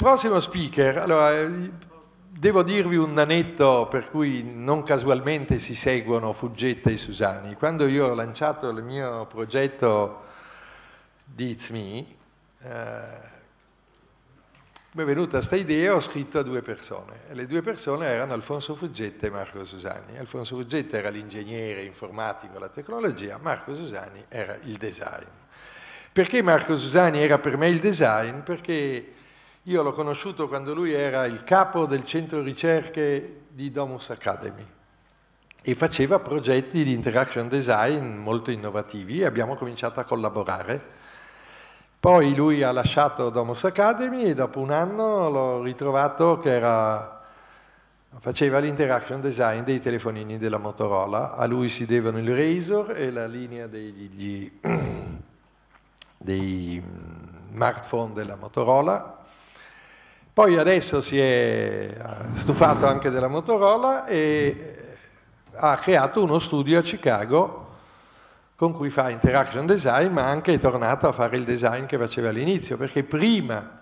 prossimo speaker, allora, devo dirvi un nanetto per cui non casualmente si seguono Fuggetta e Susani. Quando io ho lanciato il mio progetto di It's Me, eh, mi è venuta questa idea e ho scritto a due persone. E le due persone erano Alfonso Fuggetta e Marco Susani. Alfonso Fuggetta era l'ingegnere informatico alla tecnologia, Marco Susani era il design. Perché Marco Susani era per me il design? Perché io l'ho conosciuto quando lui era il capo del centro ricerche di Domus Academy e faceva progetti di interaction design molto innovativi e abbiamo cominciato a collaborare. Poi lui ha lasciato Domus Academy e dopo un anno l'ho ritrovato che era, faceva l'interaction design dei telefonini della Motorola. A lui si devono il Razor e la linea degli, degli, dei mm, smartphone della Motorola poi adesso si è eh, stufato anche della Motorola e eh, ha creato uno studio a Chicago con cui fa interaction design, ma anche è tornato a fare il design che faceva all'inizio, perché prima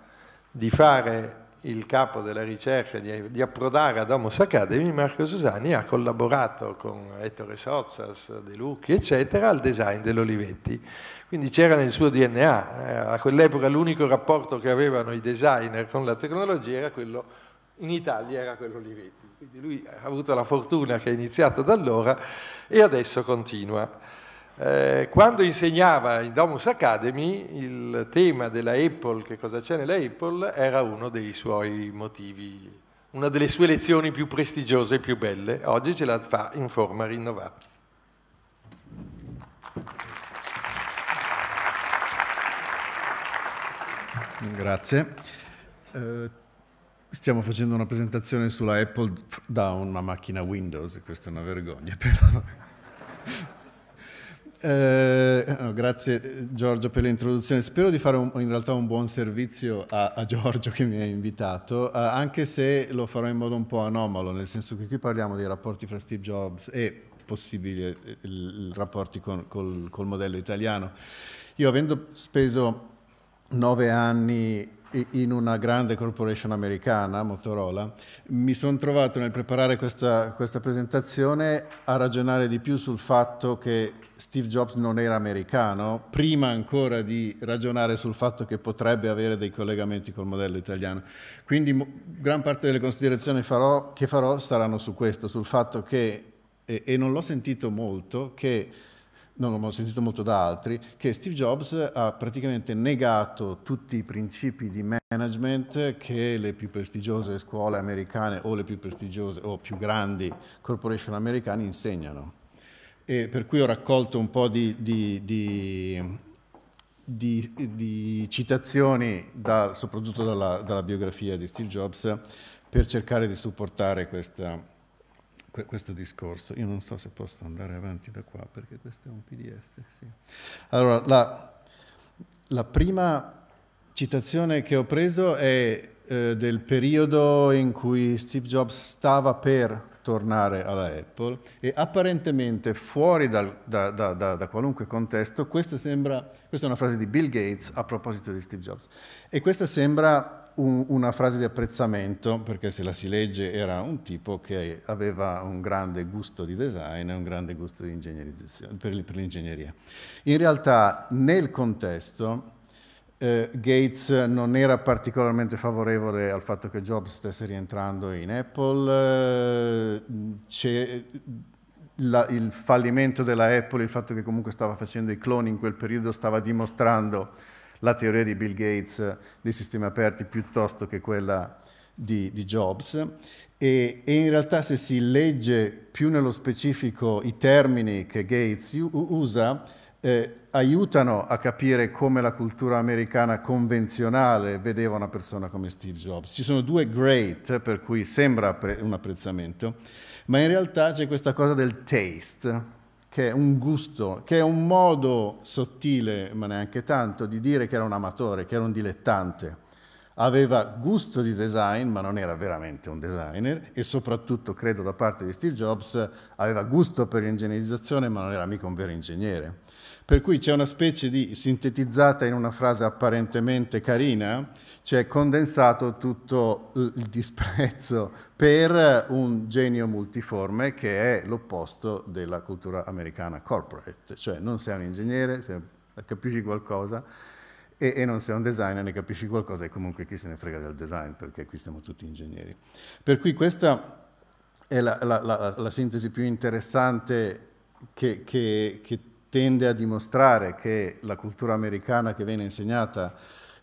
di fare il capo della ricerca di, di approdare ad Homo Academy, Marco Susani, ha collaborato con Ettore Sozzas, De Lucchi, eccetera, al design dell'Olivetti. Quindi c'era nel suo DNA. Eh, a quell'epoca l'unico rapporto che avevano i designer con la tecnologia era quello, in Italia era quello Olivetti. Quindi lui ha avuto la fortuna che ha iniziato da allora e adesso continua. Eh, quando insegnava in Domus Academy, il tema della Apple, che cosa c'è nella Apple, era uno dei suoi motivi, una delle sue lezioni più prestigiose e più belle. Oggi ce la fa in forma rinnovata. Grazie. Eh, stiamo facendo una presentazione sulla Apple da una macchina Windows, questa è una vergogna però. Eh, no, grazie Giorgio per l'introduzione. Spero di fare un, in realtà un buon servizio a, a Giorgio che mi ha invitato, eh, anche se lo farò in modo un po' anomalo, nel senso che qui parliamo dei rapporti fra Steve Jobs e possibili eh, rapporti con, col, col modello italiano. Io avendo speso nove anni in una grande corporation americana, Motorola, mi sono trovato nel preparare questa, questa, presentazione a ragionare di più sul fatto che Steve Jobs non era americano, prima ancora di ragionare sul fatto che potrebbe avere dei collegamenti col modello italiano. Quindi gran parte delle considerazioni farò, che farò saranno su questo, sul fatto che, e, e non l'ho sentito molto, che non l'ho sentito molto da altri, che Steve Jobs ha praticamente negato tutti i principi di management che le più prestigiose scuole americane o le più prestigiose o più grandi corporation americane insegnano. E per cui ho raccolto un po' di, di, di di, di, citazioni, da, soprattutto dalla, dalla biografia di Steve Jobs, per cercare di supportare questa, que questo discorso. Io non so se posso andare avanti da qua perché questo è un PDF. Sì. Allora, la, la, prima citazione che ho preso è eh, del periodo in cui Steve Jobs stava per tornare alla Apple e apparentemente fuori dal, da, da, da, da, qualunque contesto, questa, sembra, questa è una frase di Bill Gates a proposito di Steve Jobs e questa sembra un, una frase di apprezzamento perché se la si legge era un tipo che aveva un grande gusto di design e un grande gusto per l'ingegneria. In realtà nel contesto eh, Gates non era particolarmente favorevole al fatto che Jobs stesse rientrando in Apple, eh, la, il fallimento della Apple, il fatto che comunque stava facendo i cloni in quel periodo stava dimostrando la teoria di Bill Gates dei sistemi aperti piuttosto che quella di, di Jobs. E, e, in realtà se si legge più nello specifico i termini che Gates usa, eh, aiutano a capire come la cultura americana convenzionale vedeva una persona come Steve Jobs. Ci sono due great, per cui sembra un apprezzamento, ma in realtà c'è questa cosa del taste, che è un gusto, che è un modo sottile, ma neanche tanto, di dire che era un amatore, che era un dilettante. Aveva gusto di design, ma non era veramente un designer, e soprattutto, credo, da parte di Steve Jobs, aveva gusto per l'ingegnerizzazione, ma non era mica un vero ingegnere. Per cui c'è una specie di, sintetizzata in una frase apparentemente carina, c'è condensato tutto il disprezzo per un genio multiforme che è l'opposto della cultura americana corporate, cioè non sei un ingegnere, sei, capisci qualcosa, e, e, non sei un designer, ne capisci qualcosa e comunque chi se ne frega del design, perché qui siamo tutti ingegneri. Per cui questa è la, la, la, la sintesi più interessante che, che, che tende a dimostrare che la cultura americana che viene insegnata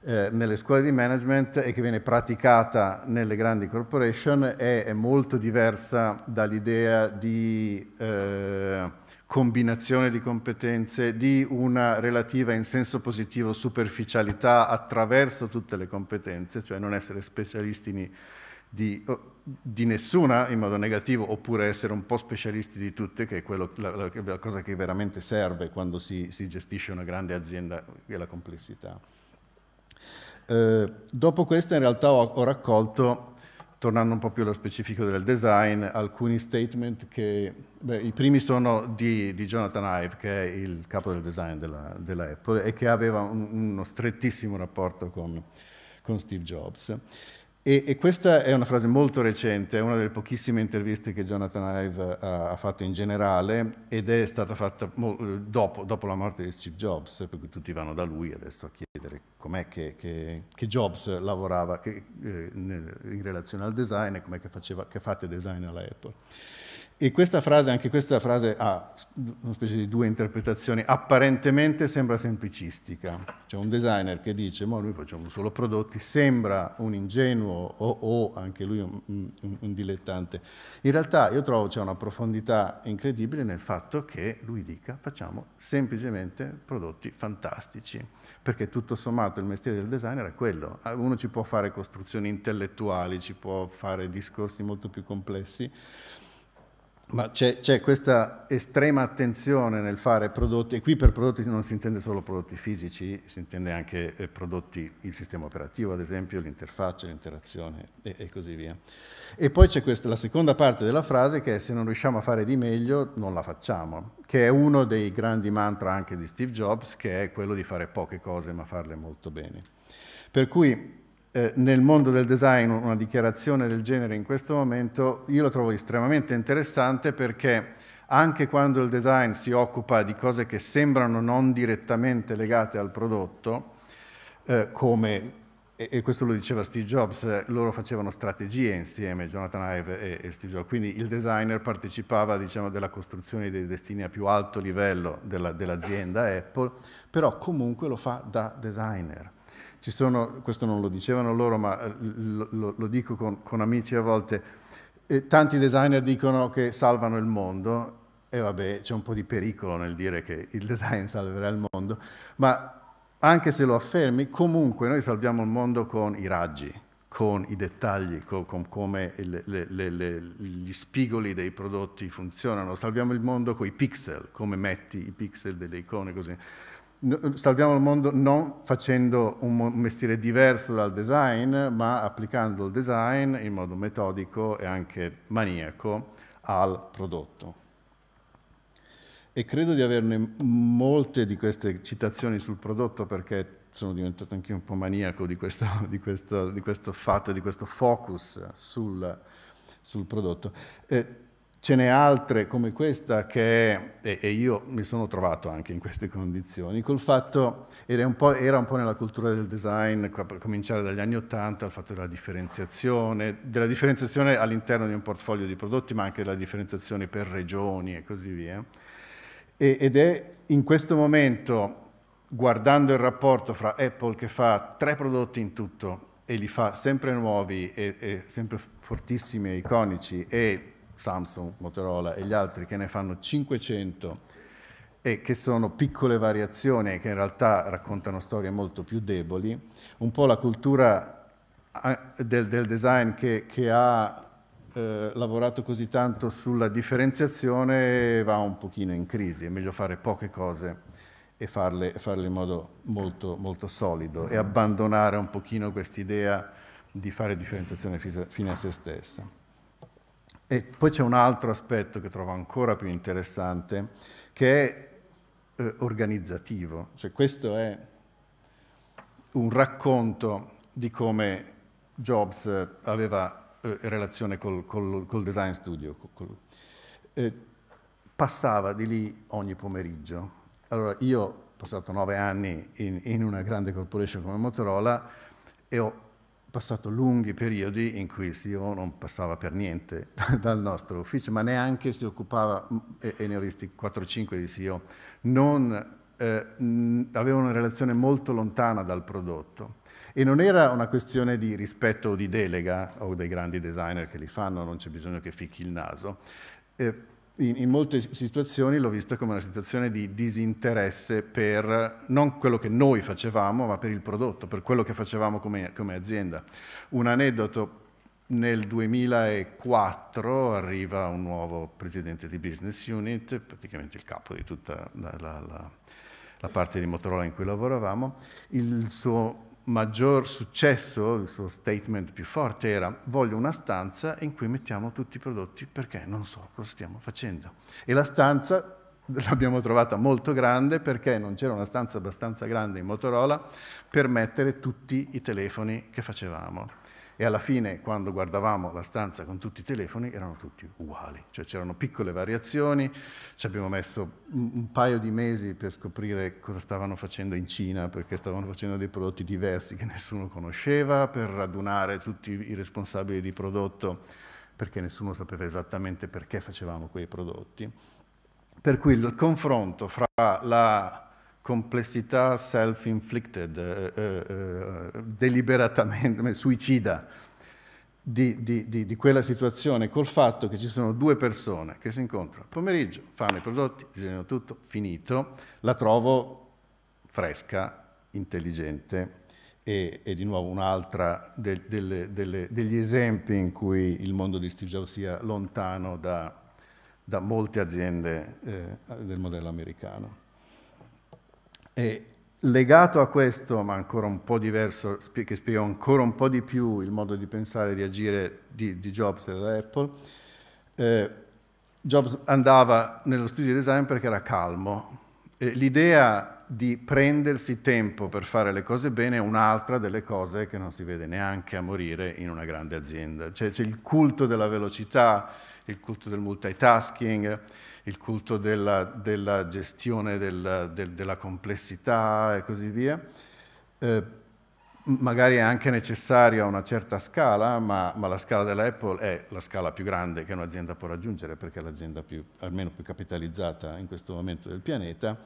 eh, nelle scuole di management e che viene praticata nelle grandi corporation è, è molto diversa dall'idea di eh, combinazione di competenze, di una relativa in senso positivo superficialità attraverso tutte le competenze, cioè non essere specialisti di oh, di nessuna in modo negativo oppure essere un po' specialisti di tutte, che è quello, la, la, cosa che veramente serve quando si, si gestisce una grande azienda è la complessità. Eh, dopo questo in realtà ho, ho, raccolto, tornando un po' più allo specifico del design, alcuni statement che, beh, i primi sono di, di, Jonathan Ive, che è il capo del design della, della Apple e che aveva un, uno strettissimo rapporto con, con Steve Jobs. E, e, questa è una frase molto recente, è una delle pochissime interviste che Jonathan Ive eh, ha, ha fatto in generale ed è stata fatta eh, dopo, dopo, la morte di Steve Jobs, per cui tutti vanno da lui adesso a chiedere com'è che, che, che, Jobs lavorava che, eh, in relazione al design e com'è che, faceva, che fate design alla Apple. E questa frase, anche questa frase ha una specie di due interpretazioni, apparentemente sembra semplicistica. C'è un designer che dice, ma noi facciamo solo prodotti, sembra un ingenuo o, o anche lui un, un, un, dilettante. In realtà io trovo c'è una profondità incredibile nel fatto che lui dica facciamo semplicemente prodotti fantastici, perché tutto sommato il mestiere del designer è quello. Ah, uno ci può fare costruzioni intellettuali, ci può fare discorsi molto più complessi, ma c'è, questa estrema attenzione nel fare prodotti, e qui per prodotti non si intende solo prodotti fisici, si intende anche eh, prodotti, il sistema operativo ad esempio, l'interfaccia, l'interazione e, e, così via. E poi c'è la seconda parte della frase che è se non riusciamo a fare di meglio non la facciamo, che è uno dei grandi mantra anche di Steve Jobs, che è quello di fare poche cose ma farle molto bene. Per cui eh, nel mondo del design una dichiarazione del genere in questo momento io la trovo estremamente interessante perché anche quando il design si occupa di cose che sembrano non direttamente legate al prodotto, eh, come e, e, questo lo diceva Steve Jobs, loro facevano strategie insieme, Jonathan Ive e, e Steve Jobs, quindi il designer partecipava diciamo, della costruzione dei destini a più alto livello dell'azienda Apple, però comunque lo fa da designer. Sono, questo non lo dicevano loro, ma eh, lo, lo, lo dico con, con, amici a volte, e eh, tanti designer dicono che salvano il mondo, e vabbè c'è un po' di pericolo nel dire che il design salverà il mondo, ma anche se lo affermi, comunque noi salviamo il mondo con i raggi, con i dettagli, con, con come le, le, le, gli spigoli dei prodotti funzionano, salviamo il mondo con i pixel, come metti i pixel delle icone così. salviamo il mondo non facendo un mestiere diverso dal design, ma applicando il design in modo metodico e anche maniaco al prodotto e credo di averne molte di queste citazioni sul prodotto perché sono diventato anche un po' maniaco di questo, di questo, di questo fatto, di questo focus sul, sul prodotto. Eh, ce n'è altre come questa che, e, e, io mi sono trovato anche in queste condizioni, col fatto, era un po', era un po nella cultura del design, a cominciare dagli anni Ottanta, il fatto della differenziazione, della differenziazione all'interno di un portfolio di prodotti, ma anche della differenziazione per regioni e così via e, ed è in questo momento, guardando il rapporto fra Apple che fa tre prodotti in tutto e li fa sempre nuovi e, e sempre fortissimi e iconici, e Samsung, Motorola e gli altri che ne fanno 500 e che sono piccole variazioni che in realtà raccontano storie molto più deboli, un po' la cultura eh, del, del design che, che ha eh, lavorato così tanto sulla differenziazione va un pochino in crisi, è meglio fare poche cose e farle, farle in modo molto, molto solido e abbandonare un pochino quest'idea di fare differenziazione fine a se stessa. E poi c'è un altro aspetto che trovo ancora più interessante, che è eh, organizzativo, cioè questo è un racconto di come Jobs aveva eh, relazione col, col, col, design studio. Col, eh, passava di lì ogni pomeriggio. Allora, io ho passato nove anni in, in una grande corporation come Motorola e ho passato lunghi periodi in cui il CEO non passava per niente dal nostro ufficio, ma neanche si occupava, mm, e ne ho visti 4-5 di CEO, non eh, aveva una relazione molto lontana dal prodotto. E non era una questione di rispetto o di delega, o dei grandi designer che li fanno, non c'è bisogno che ficchi il naso. Eh, in, in, molte situazioni l'ho vista come una situazione di disinteresse per non quello che noi facevamo, ma per il prodotto, per quello che facevamo come, come azienda. Un aneddoto, nel 2004 arriva un nuovo presidente di Business Unit, praticamente il capo di tutta la, la, la la parte di Motorola in cui lavoravamo, il suo maggior successo, il suo statement più forte era voglio una stanza in cui mettiamo tutti i prodotti perché non so cosa stiamo facendo. E la stanza l'abbiamo trovata molto grande perché non c'era una stanza abbastanza grande in Motorola per mettere tutti i telefoni che facevamo e alla fine quando guardavamo la stanza con tutti i telefoni erano tutti uguali, cioè c'erano piccole variazioni, ci abbiamo messo un paio di mesi per scoprire cosa stavano facendo in Cina, perché stavano facendo dei prodotti diversi che nessuno conosceva, per radunare tutti i responsabili di prodotto, perché nessuno sapeva esattamente perché facevamo quei prodotti. Per cui il confronto fra la complessità self-inflicted, eh, eh, eh deliberatamente suicida di, di, di, di, quella situazione col fatto che ci sono due persone che si incontrano pomeriggio, fanno i prodotti, disegnano tutto, finito, la trovo fresca, intelligente e, e di nuovo un'altra del, delle, delle, degli esempi in cui il mondo di Steve Jobs sia lontano da, da molte aziende eh, del modello americano. E legato a questo, ma ancora un po' diverso, che spiega ancora un po' di più il modo di pensare e di agire di, di Jobs e da Apple, eh, Jobs andava nello studio di design perché era calmo. l'idea di prendersi tempo per fare le cose bene è un'altra delle cose che non si vede neanche a morire in una grande azienda. Cioè c'è il culto della velocità, il culto del multitasking, il culto della, della gestione della, del, della complessità e così via. Eh, magari è anche necessario a una certa scala, ma, ma la scala dell'Apple è la scala più grande che un'azienda può raggiungere, perché è l'azienda più, almeno più capitalizzata in questo momento del pianeta.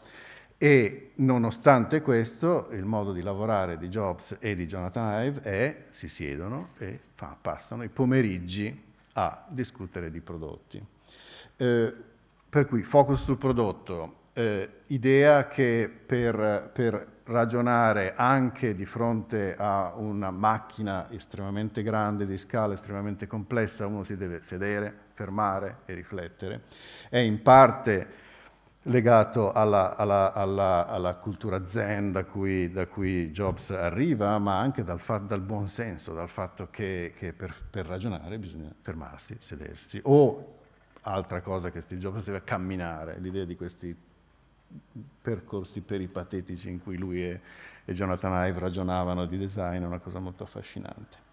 E nonostante questo, il modo di lavorare di Jobs e di Jonathan Ive è si siedono e fa, passano i pomeriggi a discutere di prodotti. Eh, per cui focus sul prodotto, eh, idea che per, per, ragionare anche di fronte a una macchina estremamente grande, di scala estremamente complessa, uno si deve sedere, fermare e riflettere, è in parte legato alla, alla, alla, alla cultura zen da cui, da cui, Jobs arriva, ma anche dal, dal buon senso, dal fatto che, che per, per ragionare bisogna fermarsi, sedersi o altra cosa che Steve Jobs faceva, camminare, l'idea di questi percorsi peripatetici in cui lui e, e Jonathan Ive ragionavano di design, è una cosa molto affascinante.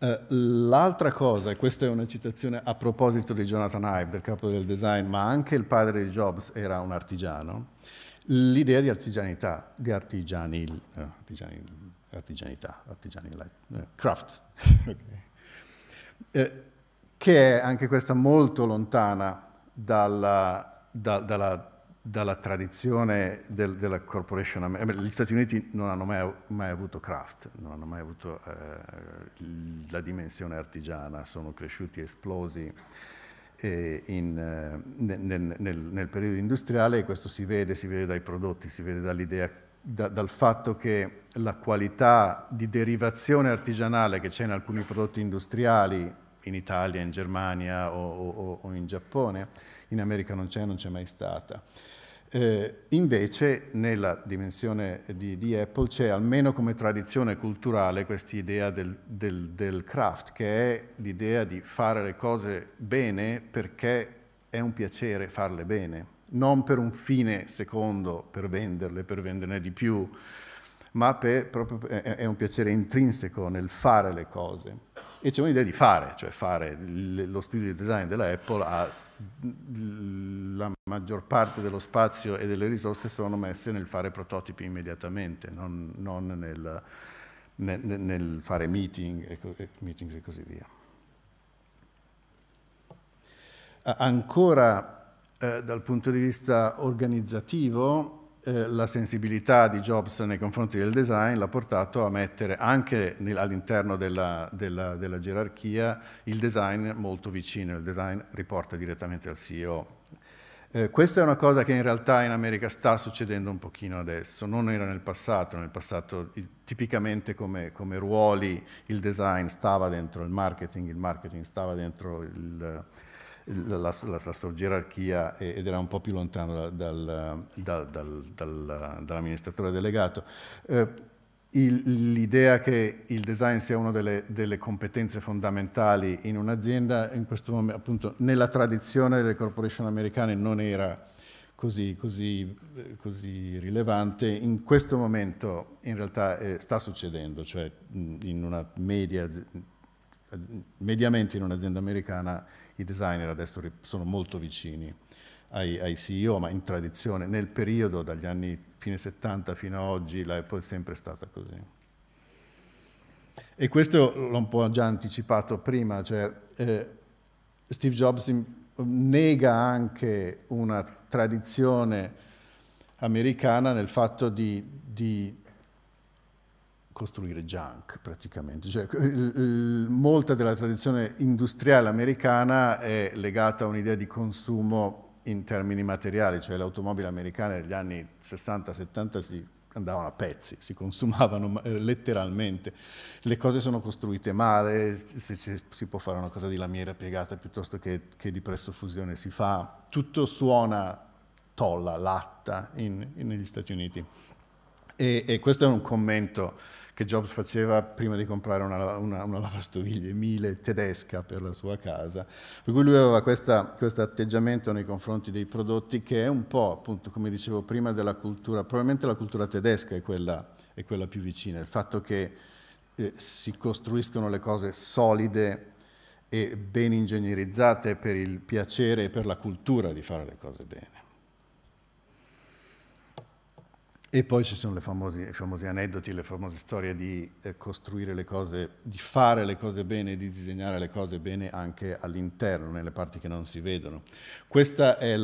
Uh, l'altra cosa, e questa è una citazione a proposito di Jonathan Ive, del capo del design, ma anche il padre di Jobs era un artigiano, l'idea di artigianità, di artigianil, no, eh, artigianil artigianità, artigianil, eh, craft. okay. uh, che è anche questa molto lontana dalla, da, dalla dalla tradizione del, della corporation eh, Gli Stati Uniti non hanno mai, mai avuto craft, non hanno mai avuto eh, la dimensione artigiana, sono cresciuti esplosi eh, in, eh, nel, nel, nel, periodo industriale e questo si vede, si vede dai prodotti, si vede dall'idea, da, dal fatto che la qualità di derivazione artigianale che c'è in alcuni prodotti industriali in Italia, in Germania o, o, o in Giappone, in America non c'è, non c'è mai stata. Eh, invece nella dimensione di, di Apple c'è almeno come tradizione culturale questa idea del, del, del craft, che è l'idea di fare le cose bene perché è un piacere farle bene, non per un fine secondo, per venderle, per venderne di più, ma per, proprio, è un piacere intrinseco nel fare le cose e c'è un'idea di fare, cioè fare lo studio di design della Apple ha la maggior parte dello spazio e delle risorse sono messe nel fare prototipi immediatamente, non, non nel, nel, nel, fare meeting e, e, meetings e così via. Ancora eh, dal punto di vista organizzativo, eh, la sensibilità di Jobs nei confronti del design l'ha portato a mettere anche all'interno della, della, della gerarchia il design molto vicino, il design riporta direttamente al CEO eh, questa è una cosa che in realtà in America sta succedendo un pochino adesso, non era nel passato, nel passato tipicamente come, come ruoli il design stava dentro il marketing, il marketing stava dentro il, la, la, la sorgerarchia ed era un po' più lontano dal, dal, dal, dall'amministratore delegato. Eh, il, l'idea che il design sia una delle, delle competenze fondamentali in un'azienda, in questo momento, appunto, nella tradizione delle corporation americane non era così, così, così rilevante. In questo momento in realtà eh, sta succedendo, cioè in una media mediamente in un'azienda americana i designer adesso sono molto vicini ai, ai, CEO, ma in tradizione, nel periodo dagli anni fine 70 fino ad oggi, l'Apple è sempre stata così. E questo l'ho un po' già anticipato prima, cioè eh, Steve Jobs nega anche una tradizione americana nel fatto di, di costruire junk praticamente. Cioè, molta della tradizione industriale americana è legata a un'idea di consumo in termini materiali, cioè le automobili americane negli anni 60-70 si andavano a pezzi, si consumavano eh, letteralmente. Le cose sono costruite male, se si, può fare una cosa di lamiera piegata piuttosto che, che di pressofusione si fa. Tutto suona tolla, latta in, in, negli Stati Uniti. E, e, questo è un commento che Jobs faceva prima di comprare una, una, una lavastoviglie mille tedesca per la sua casa. Per cui lui aveva questo atteggiamento nei confronti dei prodotti che è un po', appunto, come dicevo prima, della cultura, probabilmente la cultura tedesca è quella, è quella più vicina, il fatto che eh, si costruiscono le cose solide e ben ingegnerizzate per il piacere e per la cultura di fare le cose bene. E poi ci sono famosi, i famosi aneddoti, le famose storie di eh, costruire le cose, di fare le cose bene, di disegnare le cose bene anche all'interno, nelle parti che non si vedono. Questo è,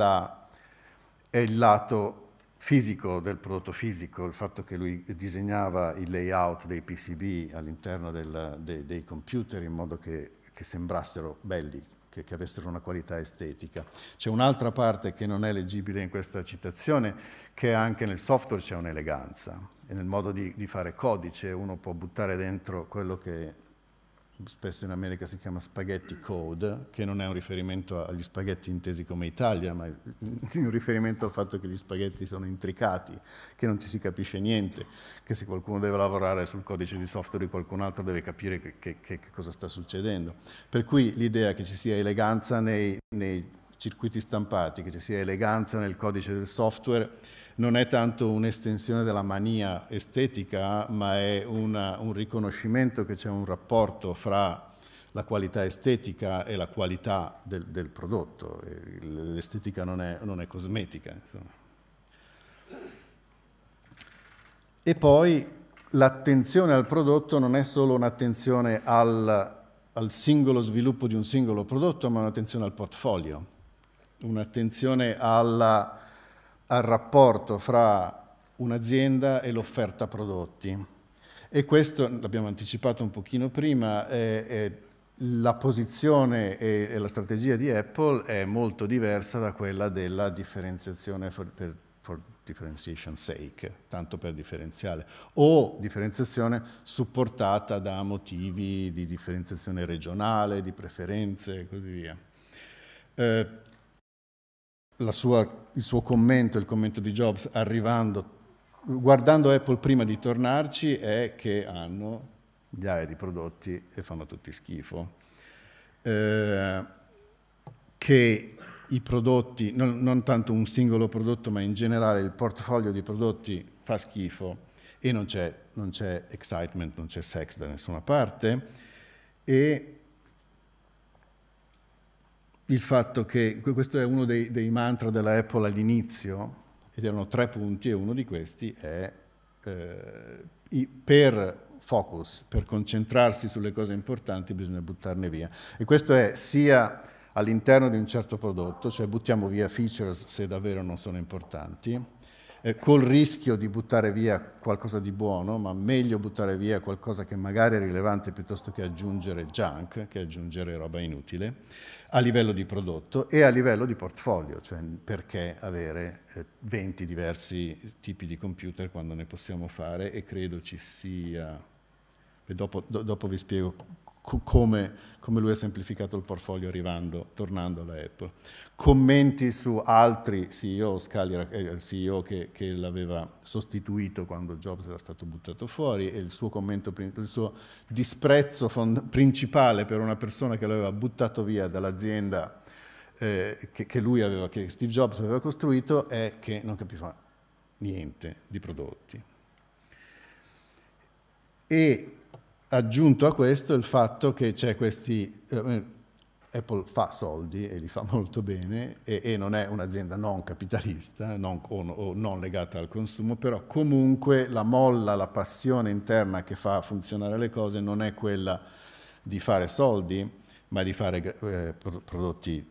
è il lato fisico del prodotto fisico, il fatto che lui disegnava il layout dei PCB all'interno del, de, dei computer in modo che, che sembrassero belli, che, che avessero una qualità estetica. C'è un'altra parte che non è leggibile in questa citazione, che anche nel software c'è un'eleganza, e nel modo di, di fare codice uno può buttare dentro quello che spesso in America si chiama spaghetti code, che non è un riferimento agli spaghetti intesi come Italia, ma è un riferimento al fatto che gli spaghetti sono intricati, che non ci si capisce niente, che se qualcuno deve lavorare sul codice di software di qualcun altro deve capire che, che, che cosa sta succedendo. Per cui l'idea che ci sia eleganza nei, nei circuiti stampati, che ci sia eleganza nel codice del software, non è tanto un'estensione della mania estetica, ma è una, un riconoscimento che c'è un rapporto fra la qualità estetica e la qualità del, del prodotto. L'estetica non è, non è cosmetica. Insomma. E poi l'attenzione al prodotto non è solo un'attenzione al, al, singolo sviluppo di un singolo prodotto, ma un'attenzione al portfolio, un'attenzione alla al rapporto fra un'azienda e l'offerta prodotti. E questo, l'abbiamo anticipato un pochino prima, è, è la posizione e, e, la strategia di Apple è molto diversa da quella della differenziazione for, per, for differentiation sake, tanto per differenziale, o differenziazione supportata da motivi di differenziazione regionale, di preferenze e così via. Eh, sua, il suo commento, il commento di Jobs, arrivando, guardando Apple prima di tornarci, è che hanno migliaia di prodotti e fanno tutti schifo. Eh, che i prodotti, non, non tanto un singolo prodotto, ma in generale il portfolio di prodotti fa schifo e non c'è, non c'è excitement, non c'è sex da nessuna parte e il fatto che questo è uno dei, dei mantra della Apple all'inizio, ed erano tre punti, e uno di questi è eh, per focus, per concentrarsi sulle cose importanti bisogna buttarne via. E questo è sia all'interno di un certo prodotto, cioè buttiamo via features se davvero non sono importanti, eh, col rischio di buttare via qualcosa di buono, ma meglio buttare via qualcosa che magari è rilevante piuttosto che aggiungere junk, che aggiungere roba inutile a livello di prodotto e a livello di portfolio, cioè perché avere 20 eh, diversi tipi di computer quando ne possiamo fare e credo ci sia, dopo, do, dopo, vi spiego come, come, lui ha semplificato il portfolio arrivando, tornando alla Apple commenti su altri CEO, Scali era eh, il CEO che, che l'aveva sostituito quando Jobs era stato buttato fuori e il suo, commento, il suo disprezzo principale per una persona che l'aveva buttato via dall'azienda eh, che, che, lui aveva, che Steve Jobs aveva costruito è che non capiva niente di prodotti. E aggiunto a questo il fatto che c'è questi... Eh, Apple fa soldi e li fa molto bene e, e non è un'azienda non capitalista non, o, o, non legata al consumo, però comunque la molla, la passione interna che fa funzionare le cose non è quella di fare soldi, ma di fare eh, prodotti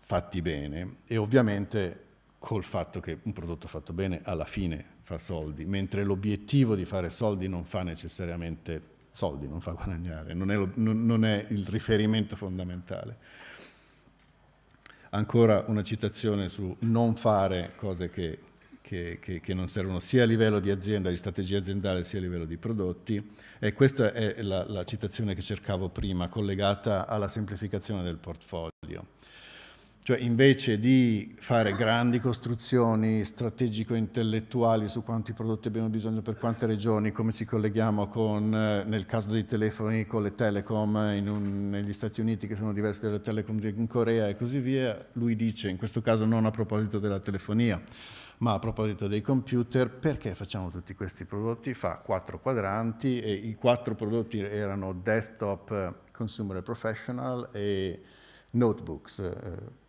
fatti bene e ovviamente col fatto che un prodotto fatto bene alla fine fa soldi, mentre l'obiettivo di fare soldi non fa necessariamente soldi non fa guadagnare, non è, lo, non, non è il riferimento fondamentale. Ancora una citazione su non fare cose che che, che, che, non servono sia a livello di azienda, di strategia aziendale, sia a livello di prodotti. E questa è la, la citazione che cercavo prima, collegata alla semplificazione del portfolio. Cioè invece di fare grandi costruzioni strategico-intellettuali su quanti prodotti abbiamo bisogno per quante regioni, come ci colleghiamo con, eh, nel caso dei telefoni, con le telecom in un, negli Stati Uniti che sono diverse dalle telecom in Corea e così via, lui dice, in questo caso non a proposito della telefonia, ma a proposito dei computer, perché facciamo tutti questi prodotti? Fa quattro quadranti e i quattro prodotti erano desktop, eh, consumer professional e notebooks eh,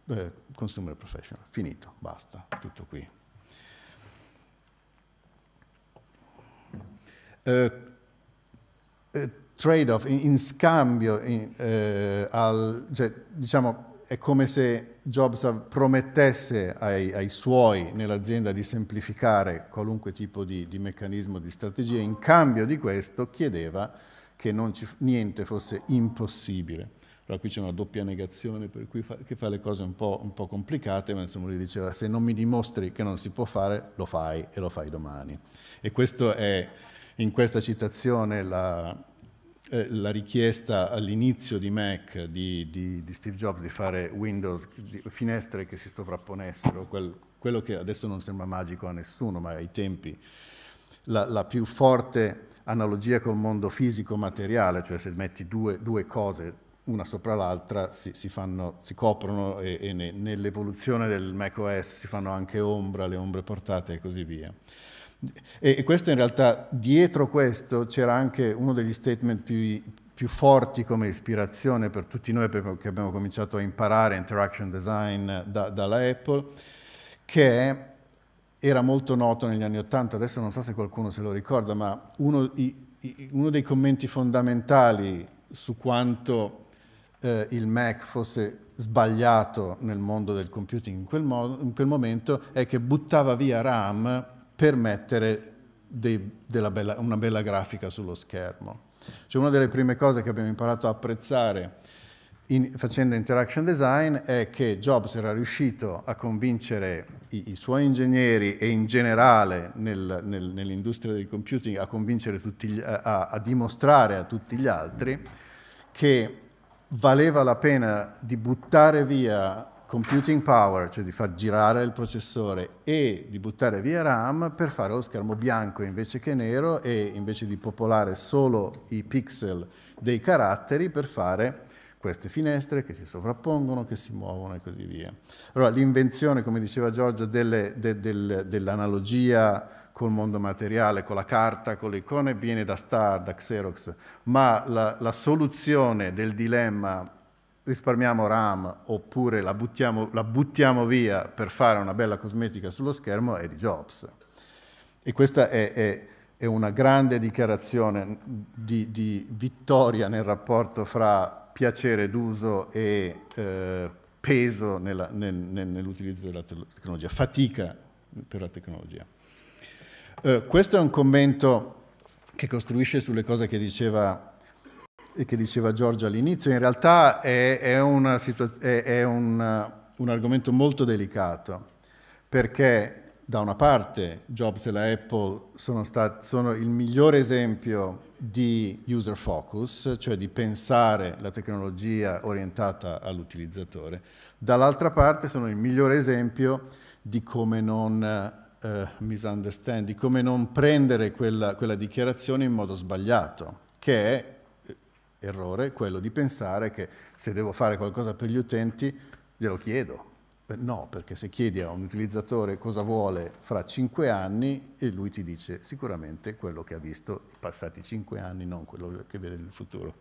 consumer professional. Finito, basta, tutto qui. Eh, eh trade-off, in, in, scambio, in, eh, al, cioè, diciamo, è come se Jobs promettesse ai, ai suoi nell'azienda di semplificare qualunque tipo di, di, meccanismo di strategia, in cambio di questo chiedeva che ci, niente fosse impossibile. Però qui c'è una doppia negazione per cui fa, che fa le cose un po', un po', complicate, ma insomma lui diceva se non mi dimostri che non si può fare, lo fai e lo fai domani. E questo è in questa citazione la, eh, la richiesta all'inizio di Mac di, di, di, Steve Jobs di fare Windows, di, finestre che si sovrapponessero, quel, quello che adesso non sembra magico a nessuno, ma ai tempi la, la più forte analogia col mondo fisico materiale, cioè se metti due, due cose una sopra l'altra si, si, si, coprono e, e ne, nell'evoluzione del macOS si fanno anche ombra, le ombre portate e così via. E, e questo in realtà, dietro questo c'era anche uno degli statement più, più forti come ispirazione per tutti noi che abbiamo cominciato a imparare interaction design da, dalla Apple, che era molto noto negli anni Ottanta, adesso non so se qualcuno se lo ricorda, ma uno, i, uno dei commenti fondamentali su quanto eh, il Mac fosse sbagliato nel mondo del computing in quel, in quel momento è che buttava via RAM per mettere dei, bella, una bella grafica sullo schermo. Cioè una delle prime cose che abbiamo imparato a apprezzare in, facendo interaction design è che Jobs era riuscito a convincere i, i suoi ingegneri e in generale nel, nel, nell'industria del computing a, gli, a, a dimostrare a tutti gli altri che valeva la pena di buttare via computing power, cioè di far girare il processore e di buttare via RAM per fare lo schermo bianco invece che nero e invece di popolare solo i pixel dei caratteri per fare queste finestre che si sovrappongono, che si muovono e così via. Allora l'invenzione, come diceva Giorgio, delle, de, del, dell'analogia col mondo materiale, con la carta, con le icone, viene da Star, da Xerox, ma la, la soluzione del dilemma risparmiamo RAM oppure la buttiamo, la buttiamo, via per fare una bella cosmetica sullo schermo è di Jobs. E questa è, è, è una grande dichiarazione di, di vittoria nel rapporto fra piacere d'uso e eh, peso nella, nel, nel, nell'utilizzo della tecnologia, fatica per la tecnologia. Eh, questo è un commento che costruisce sulle cose che diceva, eh, che diceva Giorgio all'inizio, in realtà è, è, una, è, è un, un argomento molto delicato, perché da una parte Jobs e la Apple sono, stat- sono il migliore esempio di user focus, cioè di pensare la tecnologia orientata all'utilizzatore, dall'altra parte sono il migliore esempio di come non uh, misunderstand, di come non prendere quella, quella dichiarazione in modo sbagliato, che è eh, errore quello di pensare che se devo fare qualcosa per gli utenti glielo chiedo, eh, no, perché se chiedi a un utilizzatore cosa vuole fra cinque anni, e lui ti dice sicuramente quello che ha visto passati cinque anni, non quello che vede nel futuro.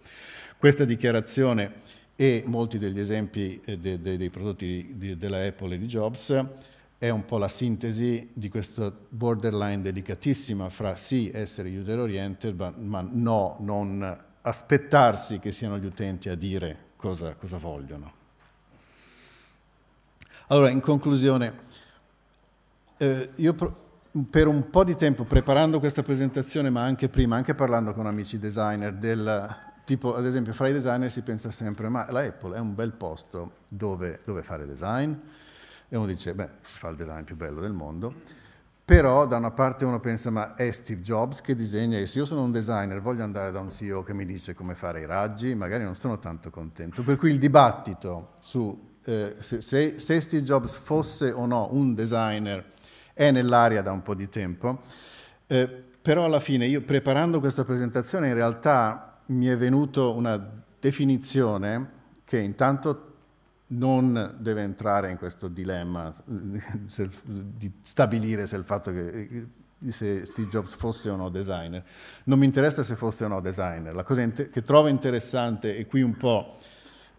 Questa dichiarazione e molti degli esempi dei, eh, dei, dei prodotti di, della Apple e di Jobs è un po' la sintesi di questa borderline delicatissima fra sì essere user oriented, ma, ma no, non aspettarsi che siano gli utenti a dire cosa, cosa vogliono. Allora, in conclusione, eh, io per un po' di tempo preparando questa presentazione, ma anche prima, anche parlando con amici designer, del, tipo ad esempio fra i designer si pensa sempre, ma la Apple è un bel posto dove, dove fare design, e uno dice, beh, fa il design più bello del mondo, però da una parte uno pensa, ma è Steve Jobs che disegna e se io sono un designer voglio andare da un CEO che mi dice come fare i raggi, magari non sono tanto contento. Per cui il dibattito su eh, se, se, Steve Jobs fosse o no un designer è nell'aria da un po' di tempo, eh, però alla fine io preparando questa presentazione in realtà mi è venuta una definizione che intanto non deve entrare in questo dilemma eh, se, di stabilire se il fatto che eh, se Steve Jobs fosse o no designer. Non mi interessa se fosse o no designer. La cosa che trovo interessante, e qui un po'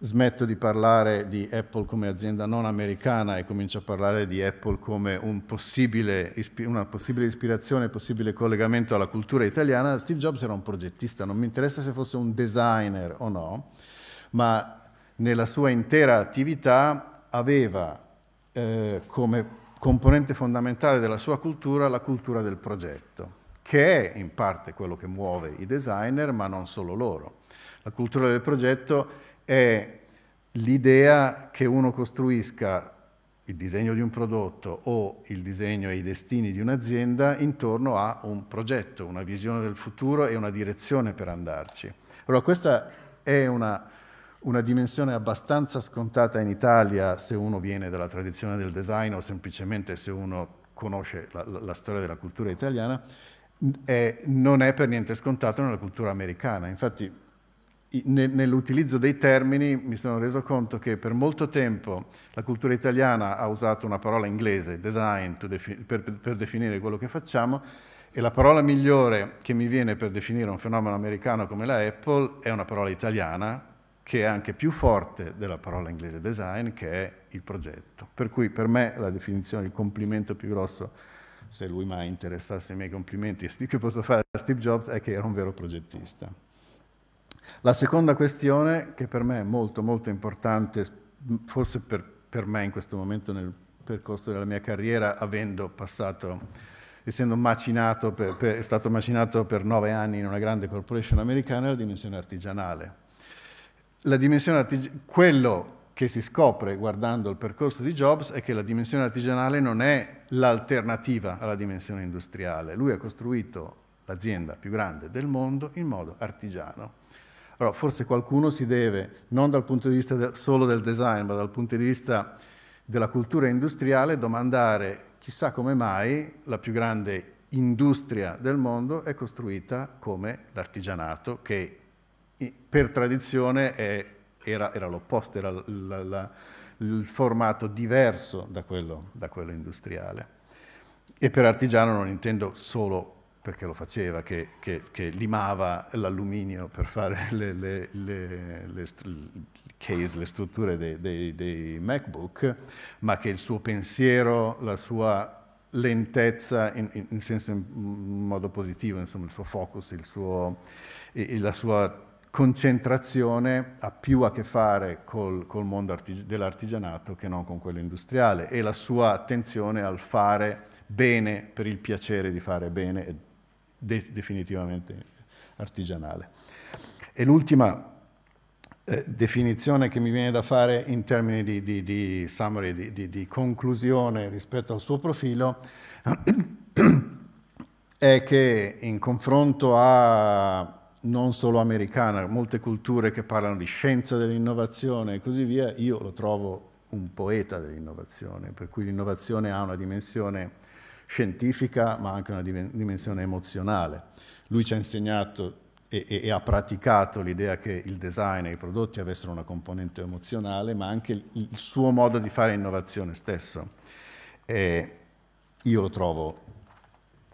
smetto di parlare di Apple come azienda non americana e comincio a parlare di Apple come un possibile, una possibile ispirazione, possibile collegamento alla cultura italiana, Steve Jobs era un progettista, non mi interessa se fosse un designer o no, ma nella sua intera attività aveva eh, come componente fondamentale della sua cultura la cultura del progetto, che è in parte quello che muove i designer, ma non solo loro. La cultura del progetto è l'idea che uno costruisca il disegno di un prodotto o il disegno e i destini di un'azienda intorno a un progetto, una visione del futuro e una direzione per andarci. Allora questa è una, una dimensione abbastanza scontata in Italia se uno viene dalla tradizione del design o semplicemente se uno conosce la, la storia della cultura italiana, è, non è per niente scontato nella cultura americana. Infatti nell'utilizzo dei termini mi sono reso conto che per molto tempo la cultura italiana ha usato una parola inglese, design, defi per, per, definire quello che facciamo, e la parola migliore che mi viene per definire un fenomeno americano come la Apple è una parola italiana che è anche più forte della parola inglese design, che è il progetto. Per cui per me la definizione, il complimento più grosso, se lui mai interessasse i miei complimenti, che posso fare a Steve Jobs, è che era un vero progettista. La seconda questione, che per me è molto molto importante, forse per, per me in questo momento nel percorso della mia carriera, avendo passato essendo macinato per, per, è stato macinato per nove anni in una grande corporation americana, è la dimensione artigianale. La dimensione artig- quello che si scopre guardando il percorso di Jobs è che la dimensione artigianale non è l'alternativa alla dimensione industriale. Lui ha costruito l'azienda più grande del mondo in modo artigiano. Allora, forse qualcuno si deve, non dal punto di vista del, solo del design, ma dal punto di vista della cultura industriale, domandare chissà come mai la più grande industria del mondo è costruita come l'artigianato, che per tradizione è, era, era l'opposto, era la, la, il formato diverso da quello, da quello industriale. E per artigiano non intendo solo perché lo faceva, che, che, che limava l'alluminio per fare le, le, le, le case, strutture dei, dei, dei, MacBook, ma che il suo pensiero, la sua lentezza, in, in, in senso in modo positivo, insomma, il suo focus, il suo, la sua concentrazione ha più a che fare col, col mondo dell'artigianato che non con quello industriale e la sua attenzione al fare bene per il piacere di fare bene de definitivamente artigianale. E l'ultima eh, definizione che mi viene da fare in termini di, di, di summary, di, di conclusione rispetto al suo profilo, è che in confronto a non solo americana, molte culture che parlano di scienza dell'innovazione e così via, io lo trovo un poeta dell'innovazione, per cui l'innovazione ha una dimensione scientifica ma anche una dimensione emozionale. Lui ci ha insegnato e, e, e ha praticato l'idea che il design e i prodotti avessero una componente emozionale ma anche il, il suo modo di fare innovazione stesso. E io lo trovo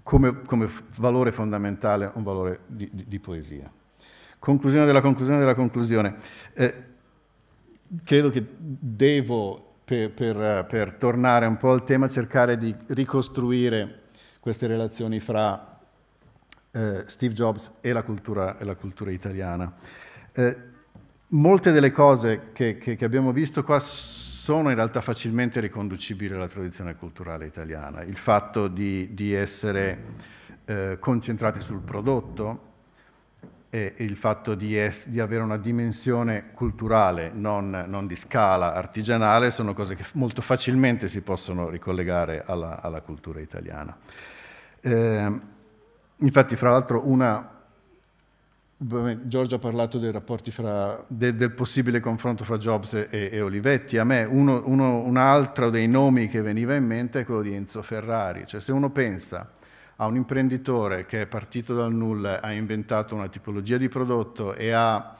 come, come valore fondamentale un valore di, di, di, poesia. Conclusione della conclusione della conclusione. Eh, credo che devo per, per, eh, per tornare un po' al tema, cercare di ricostruire queste relazioni fra eh, Steve Jobs e la cultura, e la cultura italiana. Eh, molte delle cose che, che, che abbiamo visto qua sono in realtà facilmente riconducibili alla tradizione culturale italiana. Il fatto di, di essere eh, concentrati sul prodotto, e il fatto di, es- di avere una dimensione culturale, non, non, di scala artigianale, sono cose che molto facilmente si possono ricollegare alla, alla cultura italiana. Eh, infatti, fra l'altro, una, Giorgio ha parlato dei rapporti fra, de, del possibile confronto fra Jobs e, e Olivetti. A me uno, uno, un altro dei nomi che veniva in mente è quello di Enzo Ferrari. Cioè, se uno pensa a un imprenditore che è partito dal nulla, ha inventato una tipologia di prodotto e ha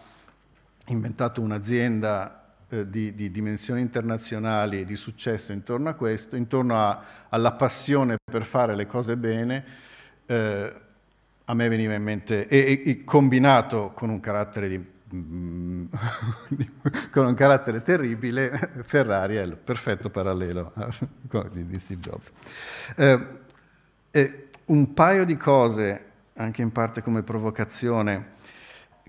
inventato un'azienda eh, di, di, dimensioni internazionali e di successo intorno a questo, intorno a, alla passione per fare le cose bene, eh, a me veniva in mente, e, e, e combinato con un carattere di mm, con un carattere terribile, Ferrari è il perfetto parallelo di Steve Jobs. Eh, eh, un paio di cose, anche in parte come provocazione,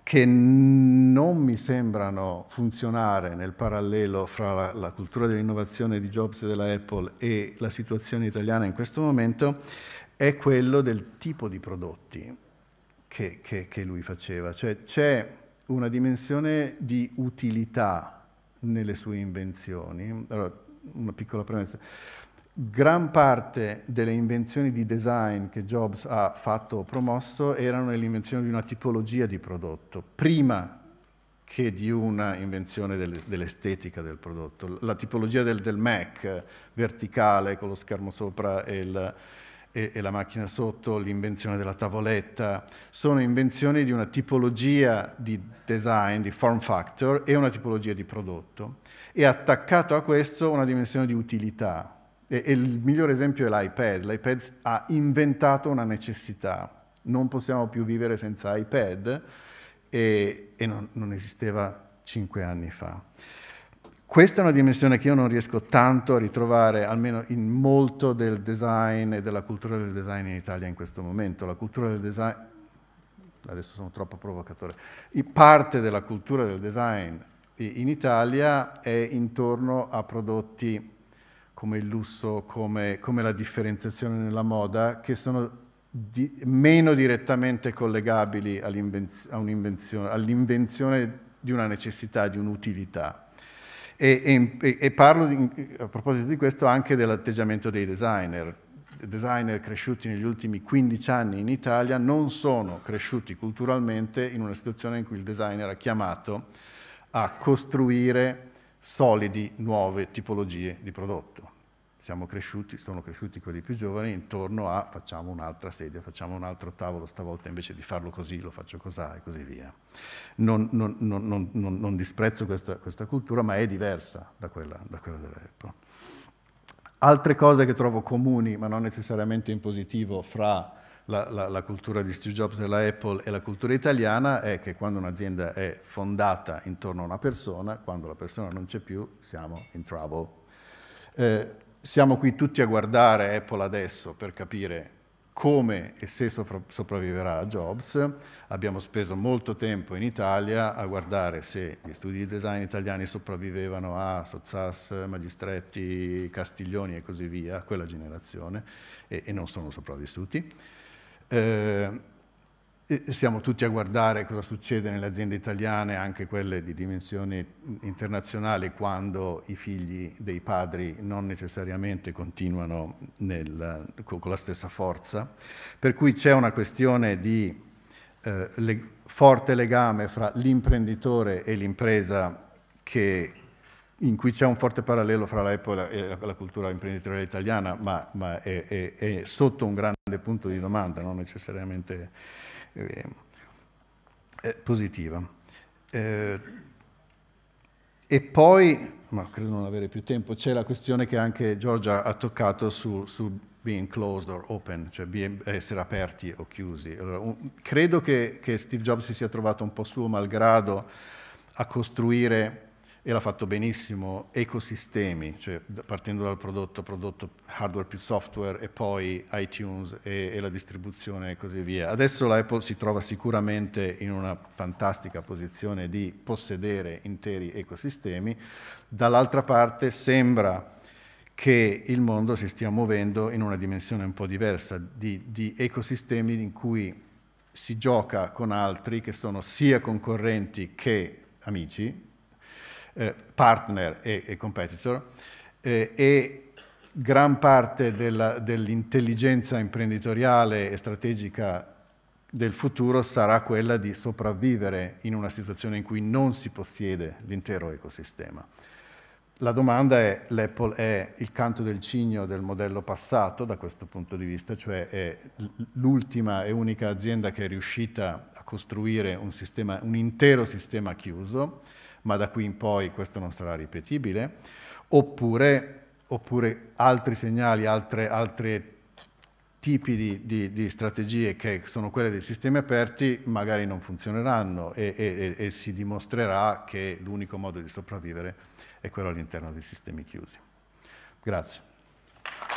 che non mi sembrano funzionare nel parallelo fra la, la cultura dell'innovazione di Jobs e della Apple e la situazione italiana in questo momento, è quello del tipo di prodotti che, che, che lui faceva. Cioè c'è una dimensione di utilità nelle sue invenzioni. Allora, una piccola premessa gran parte delle invenzioni di design che Jobs ha fatto o promosso erano l'invenzione di una tipologia di prodotto, prima che di una invenzione dell'estetica del prodotto. La tipologia del, del, Mac verticale con lo schermo sopra e, il, e, e la macchina sotto, l'invenzione della tavoletta, sono invenzioni di una tipologia di design, di form factor e una tipologia di prodotto. E attaccato a questo una dimensione di utilità, e, e il migliore esempio è l'iPad. L'iPad ha inventato una necessità. Non possiamo più vivere senza iPad e, e non, non esisteva cinque anni fa. Questa è una dimensione che io non riesco tanto a ritrovare, almeno in molto del design e della cultura del design in Italia in questo momento. La cultura del design, adesso sono troppo provocatore, parte della cultura del design in Italia è intorno a prodotti come il lusso, come, come la differenziazione nella moda, che sono di, meno direttamente collegabili all'invenzione, di una necessità, di un'utilità. E, e, e, parlo di, a proposito di questo anche dell'atteggiamento dei designer. I designer cresciuti negli ultimi 15 anni in Italia non sono cresciuti culturalmente in una situazione in cui il designer è chiamato a costruire solidi nuove tipologie di prodotto. Siamo cresciuti, sono cresciuti quelli più giovani intorno a facciamo un'altra sede, facciamo un altro tavolo, stavolta invece di farlo così lo faccio così e così via. Non, non, non, non disprezzo questa, questa, cultura, ma è diversa da quella, da quella dell'Apple. Altre cose che trovo comuni, ma non necessariamente in positivo, fra la, la, la, cultura di Steve Jobs della Apple e la cultura italiana è che quando un'azienda è fondata intorno a una persona, quando la persona non c'è più, siamo in trouble. Eh, siamo qui tutti a guardare Apple adesso per capire come e se sopra sopravviverà a Jobs. Abbiamo speso molto tempo in Italia a guardare se gli studi di design italiani sopravvivevano a Sozzas, Magistretti, Castiglioni e così via, quella generazione, e, e non sono sopravvissuti. Eh, siamo tutti a guardare cosa succede nelle aziende italiane, anche quelle di dimensioni internazionali, quando i figli dei padri non necessariamente continuano nel, con la stessa forza. Per cui c'è una questione di eh, le, forte legame fra l'imprenditore e l'impresa che in cui c'è un forte parallelo fra l'Apple e la cultura imprenditoriale italiana, ma, ma è, è, è sotto un grande grande punto di domanda, non necessariamente eh, eh, positiva. Eh, e poi, ma credo non avere più tempo, c'è la questione che anche Giorgia ha toccato su, su being closed or open, cioè essere aperti o chiusi. Allora, un, credo che, che Steve Jobs si sia trovato un po' suo malgrado a costruire e l'ha fatto benissimo, ecosistemi, cioè partendo dal prodotto, prodotto hardware più software e poi iTunes e, e la distribuzione e così via. Adesso l'Apple si trova sicuramente in una fantastica posizione di possedere interi ecosistemi, dall'altra parte sembra che il mondo si stia muovendo in una dimensione un po' diversa, di, di ecosistemi in cui si gioca con altri che sono sia concorrenti che amici, eh, partner e, e competitor eh, e gran parte dell'intelligenza imprenditoriale e strategica del futuro sarà quella di sopravvivere in una situazione in cui non si possiede l'intero ecosistema. La domanda è, l'Apple è il canto del cigno del modello passato da questo punto di vista, cioè è l'ultima e unica azienda che è riuscita a costruire un, sistema, un intero sistema chiuso, ma da qui in poi questo non sarà ripetibile, oppure, oppure altri segnali, altre, altre tipi di, di, di, strategie che sono quelle dei sistemi aperti magari non funzioneranno e, e, e si dimostrerà che l'unico modo di sopravvivere è quello all'interno dei sistemi chiusi. Grazie.